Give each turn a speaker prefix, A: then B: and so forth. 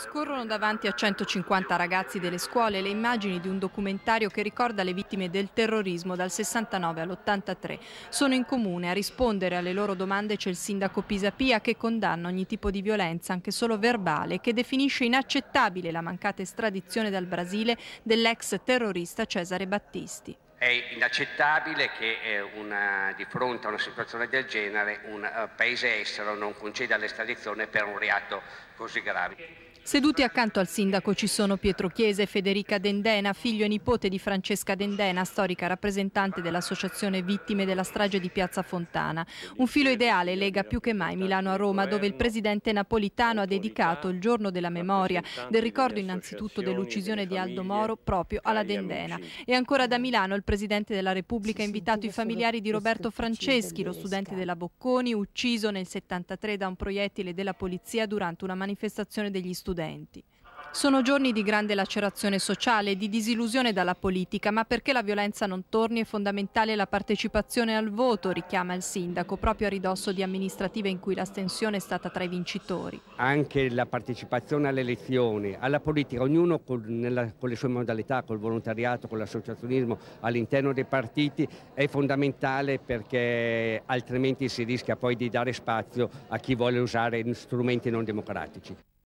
A: Scorrono davanti a 150 ragazzi delle scuole le immagini di un documentario che ricorda le vittime del terrorismo dal 69 all'83. Sono in comune, a rispondere alle loro domande c'è il sindaco Pisapia che condanna ogni tipo di violenza, anche solo verbale, che definisce inaccettabile la mancata estradizione dal Brasile dell'ex terrorista Cesare Battisti.
B: È inaccettabile che eh, una, di fronte a una situazione del genere un eh, paese estero non conceda l'estradizione per un reato così grave.
A: Seduti accanto al sindaco ci sono Pietro Chiese e Federica Dendena, figlio e nipote di Francesca Dendena, storica rappresentante dell'associazione Vittime della strage di Piazza Fontana. Un filo ideale lega più che mai Milano a Roma, dove il presidente napolitano ha dedicato il giorno della memoria, del ricordo innanzitutto dell'uccisione di Aldo Moro proprio alla Dendena. E ancora da Milano il Presidente della Repubblica ha invitato i familiari di Roberto Franceschi, lo studente della Bocconi, ucciso nel 73 da un proiettile della polizia durante una manifestazione degli studenti. Sono giorni di grande lacerazione sociale e di disillusione dalla politica, ma perché la violenza non torni è fondamentale la partecipazione al voto, richiama il sindaco, proprio a ridosso di amministrative in cui l'astensione è stata tra i vincitori.
B: Anche la partecipazione alle elezioni, alla politica, ognuno con, nella, con le sue modalità, col volontariato, con l'associazionismo all'interno dei partiti è fondamentale perché altrimenti si rischia poi di dare spazio a chi vuole usare strumenti non democratici.